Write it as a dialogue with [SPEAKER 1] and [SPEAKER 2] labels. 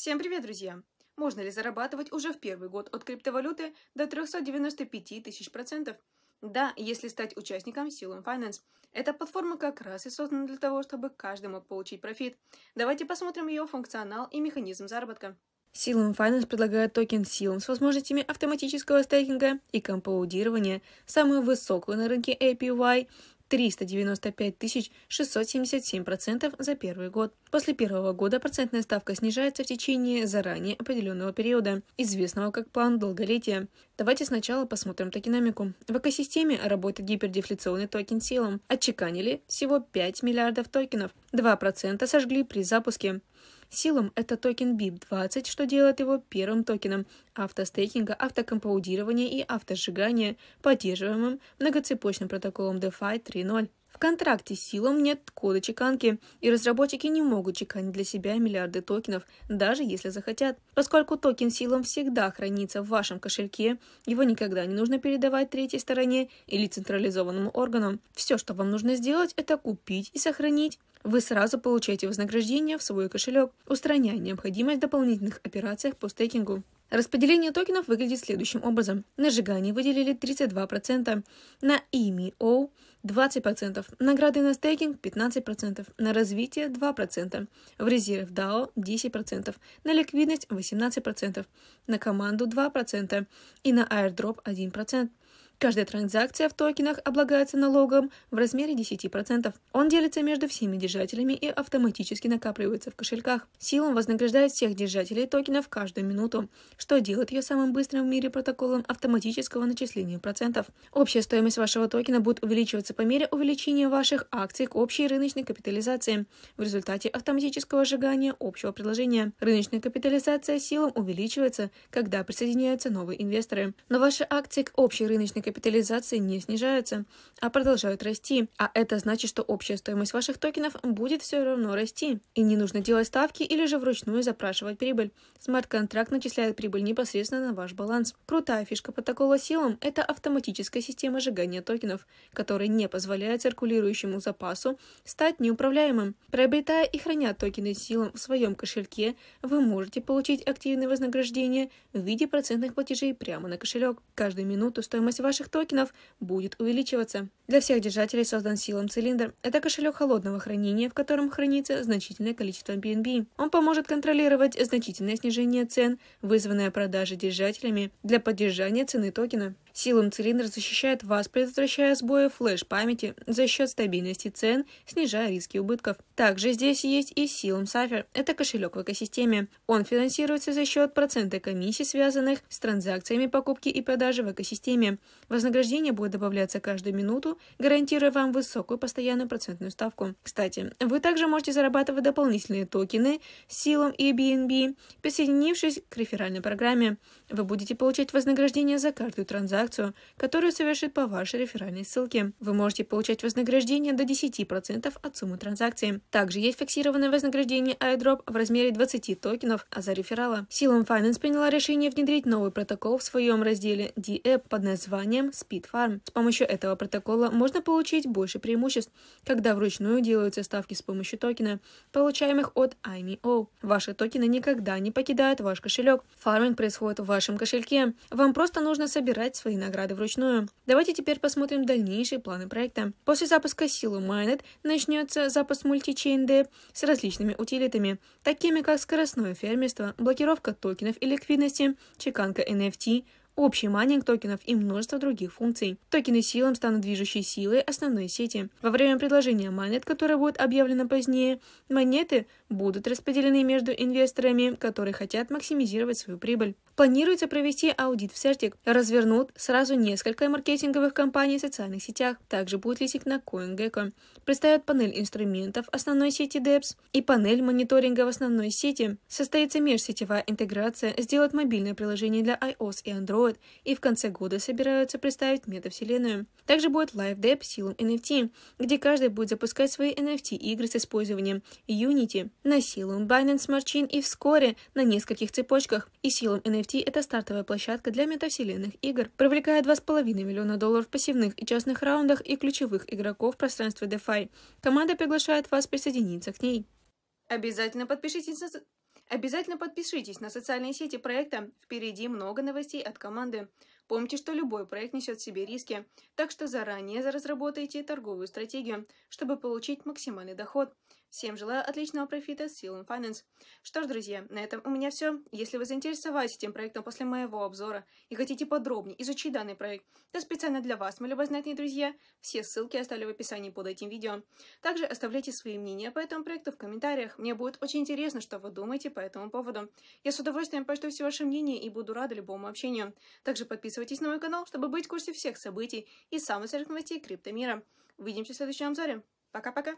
[SPEAKER 1] Всем привет, друзья! Можно ли зарабатывать уже в первый год от криптовалюты до 395 тысяч процентов? Да, если стать участником Силум Finance. Эта платформа как раз и создана для того, чтобы каждый мог получить профит. Давайте посмотрим ее функционал и механизм заработка. Силум Finance предлагает токен Силум с возможностями автоматического стейкинга и компаудирования, самую высокую на рынке APY 395 677% за первый год. После первого года процентная ставка снижается в течение заранее определенного периода, известного как план долголетия. Давайте сначала посмотрим токеномику. В экосистеме работает гипердефляционный токен Силом. Отчеканили всего 5 миллиардов токенов. 2% сожгли при запуске. Силам это токен BIP20, что делает его первым токеном автостейкинга, автокомпаудирования и автосжигания, поддерживаемым многоцепочным протоколом DeFi 3.0. В контракте с силам нет кода чеканки, и разработчики не могут чеканить для себя миллиарды токенов, даже если захотят. Поскольку токен силам всегда хранится в вашем кошельке, его никогда не нужно передавать третьей стороне или централизованному органу. Все, что вам нужно сделать, это купить и сохранить вы сразу получаете вознаграждение в свой кошелек, устраняя необходимость дополнительных операций по стейкингу. Распределение токенов выглядит следующим образом. На сжигание выделили 32%, на EMO e 20%, награды на стейкинг 15%, на развитие 2%, в резерв DAO 10%, на ликвидность 18%, на команду 2% и на airdrop 1%. Каждая транзакция в токенах облагается налогом в размере 10%. Он делится между всеми держателями и автоматически накапливается в кошельках. Силом вознаграждает всех держателей токенов каждую минуту, что делает ее самым быстрым в мире протоколом автоматического начисления процентов. Общая стоимость вашего токена будет увеличиваться по мере увеличения ваших акций к общей рыночной капитализации в результате автоматического сжигания общего предложения. Рыночная капитализация силом увеличивается, когда присоединяются новые инвесторы. Но ваши акции к общей рыночной капитализации не снижаются, а продолжают расти. А это значит, что общая стоимость ваших токенов будет все равно расти. И не нужно делать ставки или же вручную запрашивать прибыль. Смарт-контракт начисляет прибыль непосредственно на ваш баланс. Крутая фишка протокола Силам – это автоматическая система сжигания токенов, которая не позволяет циркулирующему запасу стать неуправляемым. Приобретая и храня токены Силам в своем кошельке, вы можете получить активное вознаграждение в виде процентных платежей прямо на кошелек. Каждую минуту стоимость ваших ваших токенов будет увеличиваться. Для всех держателей создан силом цилиндр. Это кошелек холодного хранения, в котором хранится значительное количество BNB. Он поможет контролировать значительное снижение цен, вызванное продажей держателями для поддержания цены токена. Силом цилиндр защищает вас, предотвращая сбои флеш-памяти за счет стабильности цен, снижая риски убытков. Также здесь есть и Силом Сафер. Это кошелек в экосистеме. Он финансируется за счет процента комиссий, связанных с транзакциями покупки и продажи в экосистеме. Вознаграждение будет добавляться каждую минуту, гарантируя вам высокую постоянную процентную ставку. Кстати, вы также можете зарабатывать дополнительные токены Силом и BNB, присоединившись к реферальной программе. Вы будете получать вознаграждение за каждую транзакцию акцию, которую совершит по вашей реферальной ссылке. Вы можете получать вознаграждение до 10% от суммы транзакции. Также есть фиксированное вознаграждение iDrop в размере 20 токенов, а за реферала. Silom Finance приняла решение внедрить новый протокол в своем разделе DApp под названием Speed Farm. С помощью этого протокола можно получить больше преимуществ, когда вручную делаются ставки с помощью токена, получаемых от IMO. E Ваши токены никогда не покидают ваш кошелек. Фарминг происходит в вашем кошельке. Вам просто нужно собирать свои свои награды вручную. Давайте теперь посмотрим дальнейшие планы проекта. После запуска силы Майнет начнется запуск мультичейн Deb с различными утилитами, такими как скоростное фермерство, блокировка токенов и ликвидности, чеканка NFT, общий майнинг токенов и множество других функций. Токены силам станут движущей силой основной сети. Во время предложения монет, которое будет объявлено позднее, монеты будут распределены между инвесторами, которые хотят максимизировать свою прибыль. Планируется провести аудит в Сертик. Развернут сразу несколько маркетинговых компаний в социальных сетях. Также будет листик на CoinGecko. Представят панель инструментов основной сети DEPS и панель мониторинга в основной сети. Состоится межсетевая интеграция, сделают мобильное приложение для iOS и Android, Android и в конце года собираются представить метавселенную. Также будет LiveDep силам NFT, где каждый будет запускать свои NFT-игры с использованием Unity на силу Binance Smart Chain и вскоре на нескольких цепочках. И силам NFT это стартовая площадка для метавселенных игр, привлекая 2,5 миллиона долларов в пассивных и частных раундах и ключевых игроков в пространстве DeFi. Команда приглашает вас присоединиться к ней. Обязательно подпишитесь на... Обязательно подпишитесь на социальные сети проекта. Впереди много новостей от команды. Помните, что любой проект несет в себе риски, так что заранее разработайте торговую стратегию, чтобы получить максимальный доход. Всем желаю отличного профита с Silent Finance. Что ж, друзья, на этом у меня все. Если вы заинтересовались этим проектом после моего обзора и хотите подробнее изучить данный проект, то специально для вас, мои любознательные друзья, все ссылки оставлю в описании под этим видео. Также оставляйте свои мнения по этому проекту в комментариях. Мне будет очень интересно, что вы думаете по этому поводу. Я с удовольствием прочту все ваши мнения и буду рада любому общению. Также подписывайтесь на мой канал, чтобы быть в курсе всех событий и самых свежих новостей криптомира. Увидимся в следующем обзоре. Пока-пока!